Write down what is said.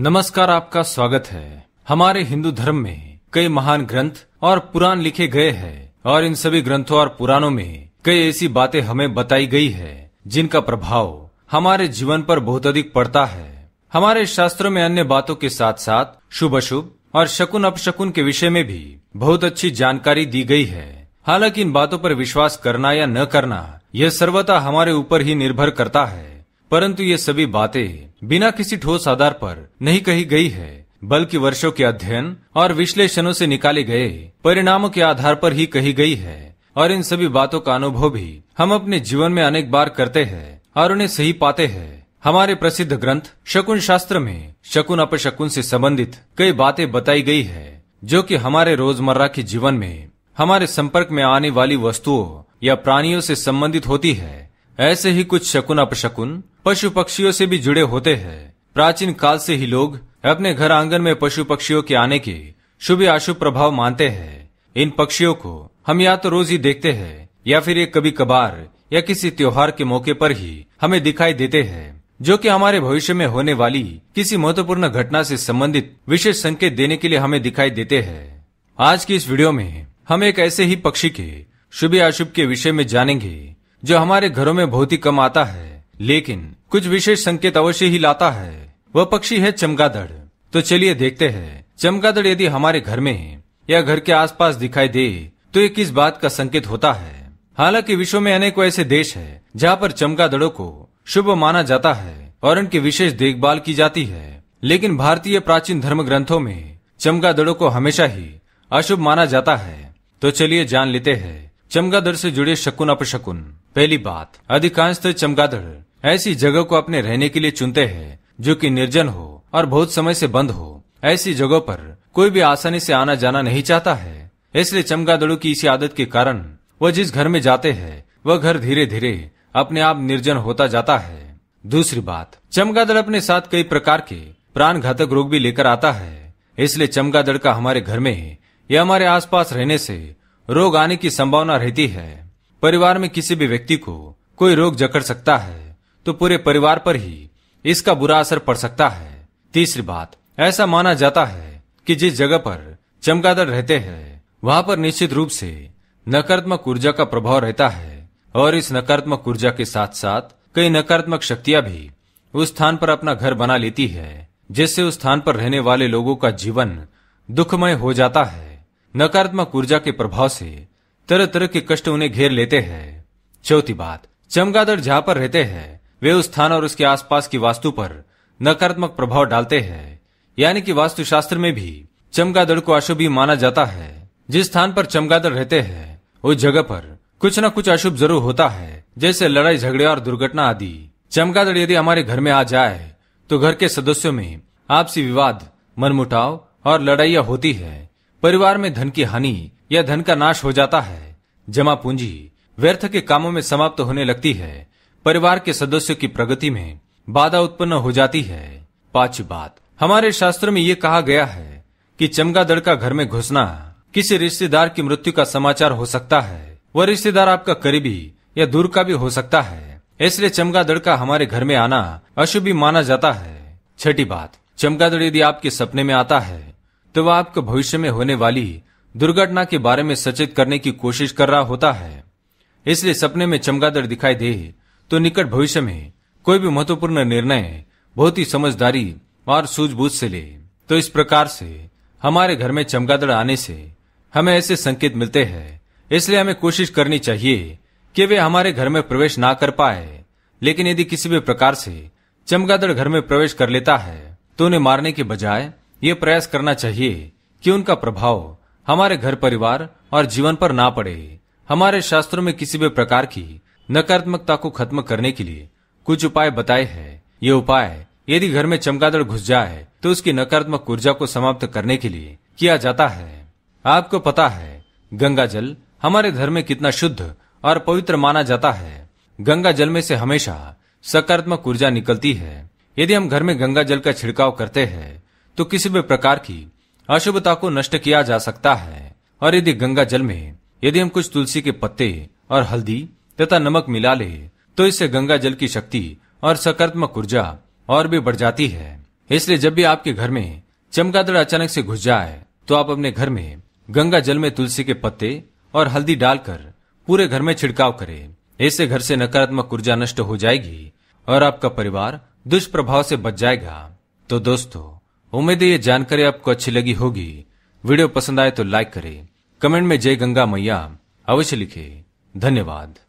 नमस्कार आपका स्वागत है हमारे हिंदू धर्म में कई महान ग्रंथ और पुराण लिखे गए हैं और इन सभी ग्रंथों और पुराणों में कई ऐसी बातें हमें बताई गई है जिनका प्रभाव हमारे जीवन पर बहुत अधिक पड़ता है हमारे शास्त्रों में अन्य बातों के साथ साथ शुभ अशुभ और शकुन अपशकुन के विषय में भी बहुत अच्छी जानकारी दी गई है हालांकि इन बातों पर विश्वास करना या न करना यह सर्वथा हमारे ऊपर ही निर्भर करता है परंतु ये सभी बातें बिना किसी ठोस आधार पर नहीं कही गई है बल्कि वर्षों के अध्ययन और विश्लेषणों से निकाले गए परिणामों के आधार पर ही कही गई है और इन सभी बातों का अनुभव भी हम अपने जीवन में अनेक बार करते हैं और उन्हें सही पाते हैं हमारे प्रसिद्ध ग्रंथ शकुन शास्त्र में शकुन अपशकुन से संबंधित कई बातें बताई गई है जो कि हमारे रोजमर्रा के जीवन में हमारे संपर्क में आने वाली वस्तुओं या प्राणियों से संबंधित होती है ऐसे ही कुछ शकुन अपशकुन पशु पक्षियों से भी जुड़े होते हैं प्राचीन काल से ही लोग अपने घर आंगन में पशु पक्षियों के आने के शुभ अशुभ प्रभाव मानते हैं इन पक्षियों को हम या तो रोज ही देखते हैं या फिर ये कभी कभार या किसी त्योहार के मौके पर ही हमें दिखाई देते हैं जो कि हमारे भविष्य में होने वाली किसी महत्वपूर्ण घटना से संबंधित विशेष संकेत देने के लिए हमें दिखाई देते हैं आज की इस वीडियो में हम एक ऐसे ही पक्षी के शुभ अशुभ के विषय में जानेंगे जो हमारे घरों में बहुत ही कम आता है लेकिन कुछ विशेष संकेत अवश्य ही लाता है वह पक्षी है चमगादड़ तो चलिए देखते हैं चमगादड़ यदि हमारे घर में या घर के आसपास दिखाई दे तो ये किस बात का संकेत होता है हालांकि विश्व में अनेकों ऐसे देश है जहाँ पर चमगादड़ों को शुभ माना जाता है और उनकी विशेष देखभाल की जाती है लेकिन भारतीय प्राचीन धर्म ग्रंथों में चमगादड़ों को हमेशा ही अशुभ माना जाता है तो चलिए जान लेते हैं चमगादड़ से जुड़े शकुन अपशकुन पहली बात अधिकांश चमगादड़ ऐसी जगह को अपने रहने के लिए चुनते हैं जो कि निर्जन हो और बहुत समय से बंद हो ऐसी जगह पर कोई भी आसानी से आना जाना नहीं चाहता है इसलिए चमगादड़ों की इसी आदत के कारण वह जिस घर में जाते हैं वह घर धीरे धीरे अपने आप निर्जन होता जाता है दूसरी बात चमगादड़ अपने साथ कई प्रकार के प्राण घातक रोग भी लेकर आता है इसलिए चमगादड़ का हमारे घर में या हमारे आसपास रहने से रोग आने की संभावना रहती है परिवार में किसी भी व्यक्ति को कोई रोग जकड़ सकता है तो पूरे परिवार पर ही इसका बुरा असर पड़ सकता है तीसरी बात ऐसा माना जाता है कि जिस जगह पर चमगादड़ रहते हैं वहां पर निश्चित रूप से नकारात्मक ऊर्जा का प्रभाव रहता है और इस नकारात्मक ऊर्जा के साथ साथ कई नकारात्मक शक्तियां भी उस स्थान पर अपना घर बना लेती है जिससे उस स्थान पर रहने वाले लोगों का जीवन दुखमय हो जाता है नकारात्मक ऊर्जा के प्रभाव से तरह तरह के कष्ट उन्हें घेर लेते हैं चौथी बात चमगादड़ जहाँ पर रहते हैं वे उस स्थान और उसके आसपास की वास्तु पर नकारात्मक प्रभाव डालते हैं यानी कि वास्तुशास्त्र में भी चमगादड़ को अशुभ माना जाता है जिस स्थान पर चमगादड़ रहते हैं उस जगह पर कुछ न कुछ अशुभ जरूर होता है जैसे लड़ाई झगड़े और दुर्घटना आदि चमगादड़ यदि हमारे घर में आ जाए तो घर के सदस्यों में आपसी विवाद मनमुटाव और लड़ाइया होती है परिवार में धन की हानि या धन का नाश हो जाता है जमा पूंजी व्यर्थ के कामों में समाप्त होने लगती है परिवार के सदस्यों की प्रगति में बाधा उत्पन्न हो जाती है पांचवी बात हमारे शास्त्र में ये कहा गया है कि चमगादड़ का घर में घुसना किसी रिश्तेदार की मृत्यु का समाचार हो सकता है वह रिश्तेदार आपका करीबी या दूर का भी हो सकता है इसलिए चमगादड़ का हमारे घर में आना अशुभ भी माना जाता है छठी बात चमगादड़ यदि आपके सपने में आता है तो वह आपको भविष्य में होने वाली दुर्घटना के बारे में सचेत करने की कोशिश कर रहा होता है इसलिए सपने में चमगादड़ दिखाई दे तो निकट भविष्य में कोई भी महत्वपूर्ण निर्णय बहुत ही समझदारी और सूझबूझ से ले तो इस प्रकार से हमारे घर में चमगादड़ आने से हमें ऐसे संकेत मिलते हैं इसलिए हमें कोशिश करनी चाहिए कि वे हमारे घर में प्रवेश ना कर पाए लेकिन यदि किसी भी प्रकार से चमगादड़ घर में प्रवेश कर लेता है तो उन्हें मारने के बजाय ये प्रयास करना चाहिए कि उनका प्रभाव हमारे घर परिवार और जीवन पर ना पड़े हमारे शास्त्रों में किसी भी प्रकार की नकारात्मकता को खत्म करने के लिए कुछ उपाय बताए हैं ये उपाय यदि घर में चमगादड़ घुस जाए तो उसकी नकारात्मक ऊर्जा को समाप्त करने के लिए किया जाता है आपको पता है गंगा जल हमारे घर में कितना शुद्ध और पवित्र माना जाता है गंगा जल में से हमेशा सकारात्मक ऊर्जा निकलती है यदि हम घर में गंगा जल का छिड़काव करते हैं तो किसी भी प्रकार की अशुभता को नष्ट किया जा सकता है और यदि गंगा जल में यदि हम कुछ तुलसी के पत्ते और हल्दी तथा नमक मिला ले तो इससे गंगा जल की शक्ति और सकारात्मक ऊर्जा और भी बढ़ जाती है इसलिए जब भी आपके घर में चमगादड़ अचानक से घुस जाए तो आप अपने घर में गंगा जल में तुलसी के पत्ते और हल्दी डालकर पूरे घर में छिड़काव करें इससे घर से नकारात्मक ऊर्जा नष्ट हो जाएगी और आपका परिवार दुष्प्रभाव से बच जाएगा तो दोस्तों उम्मीद है ये जानकारी आपको अच्छी लगी होगी वीडियो पसंद आए तो लाइक करे कमेंट में जय गंगा मैया अवश्य लिखे धन्यवाद